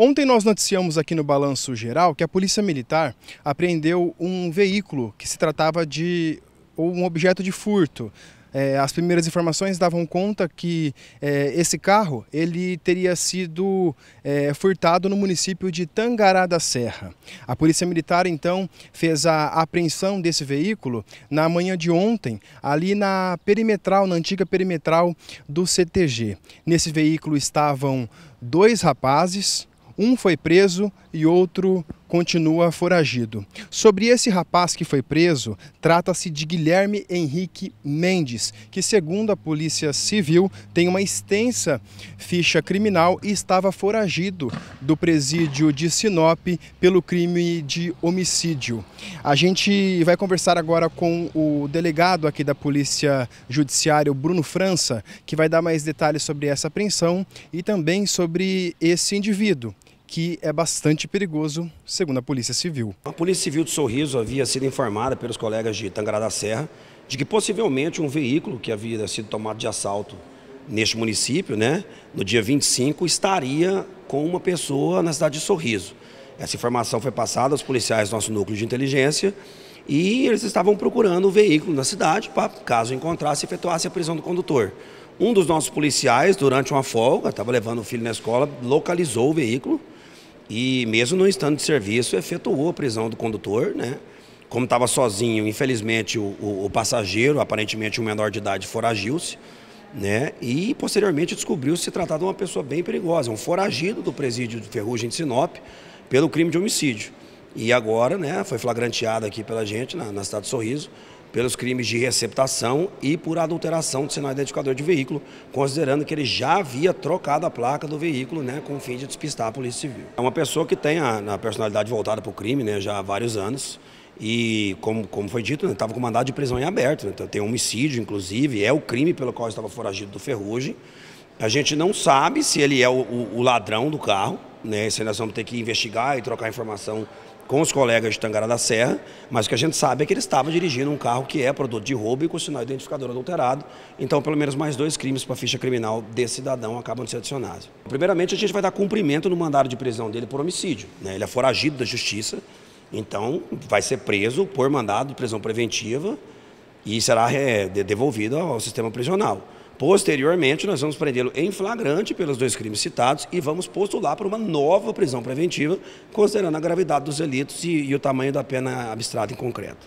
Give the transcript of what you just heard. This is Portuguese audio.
Ontem nós noticiamos aqui no Balanço Geral que a Polícia Militar apreendeu um veículo que se tratava de um objeto de furto. É, as primeiras informações davam conta que é, esse carro ele teria sido é, furtado no município de Tangará da Serra. A Polícia Militar então fez a apreensão desse veículo na manhã de ontem, ali na perimetral, na antiga perimetral do CTG. Nesse veículo estavam dois rapazes, um foi preso e outro continua foragido. Sobre esse rapaz que foi preso, trata-se de Guilherme Henrique Mendes, que, segundo a Polícia Civil, tem uma extensa ficha criminal e estava foragido do presídio de Sinop pelo crime de homicídio. A gente vai conversar agora com o delegado aqui da Polícia Judiciária, Bruno França, que vai dar mais detalhes sobre essa apreensão e também sobre esse indivíduo que é bastante perigoso, segundo a Polícia Civil. A Polícia Civil de Sorriso havia sido informada pelos colegas de Tangará da Serra de que possivelmente um veículo que havia sido tomado de assalto neste município, né, no dia 25, estaria com uma pessoa na cidade de Sorriso. Essa informação foi passada aos policiais do nosso núcleo de inteligência e eles estavam procurando o veículo na cidade para, caso encontrasse, efetuasse a prisão do condutor. Um dos nossos policiais, durante uma folga, estava levando o filho na escola, localizou o veículo, e mesmo não estando de serviço, efetuou a prisão do condutor, né? Como estava sozinho, infelizmente, o, o, o, passageiro, aparentemente um menor de idade, foragiu-se, né? E posteriormente descobriu-se se tratar de uma pessoa bem perigosa, um foragido do presídio de Ferrugem de Sinop, pelo crime de homicídio. E agora, né, foi flagranteado aqui pela gente, na, na cidade do Sorriso, pelos crimes de receptação e por adulteração de sinal identificador de veículo, considerando que ele já havia trocado a placa do veículo né, com o fim de despistar a Polícia Civil. É uma pessoa que tem a, a personalidade voltada para o crime né, já há vários anos e, como, como foi dito, estava né, com mandado de prisão em aberto. Né, então, tem homicídio, inclusive, é o crime pelo qual estava foragido do Ferrugem. A gente não sabe se ele é o, o, o ladrão do carro, né? Isso nós vamos ter que investigar e trocar informação com os colegas de Tangará da Serra, mas o que a gente sabe é que ele estava dirigindo um carro que é produto de roubo e com sinal identificador adulterado. Então, pelo menos mais dois crimes para a ficha criminal desse cidadão acabam de ser adicionados. Primeiramente, a gente vai dar cumprimento no mandado de prisão dele por homicídio. Né? Ele é foragido da justiça, então vai ser preso por mandado de prisão preventiva e será eh, devolvido ao sistema prisional. Posteriormente, nós vamos prendê-lo em flagrante pelos dois crimes citados e vamos postular para uma nova prisão preventiva, considerando a gravidade dos delitos e, e o tamanho da pena abstrata em concreto.